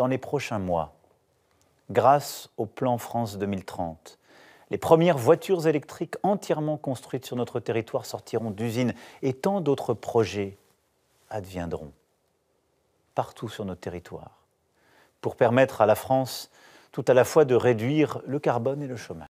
dans les prochains mois, grâce au plan France 2030, les premières voitures électriques entièrement construites sur notre territoire sortiront d'usines et tant d'autres projets adviendront partout sur notre territoire pour permettre à la France tout à la fois de réduire le carbone et le chômage.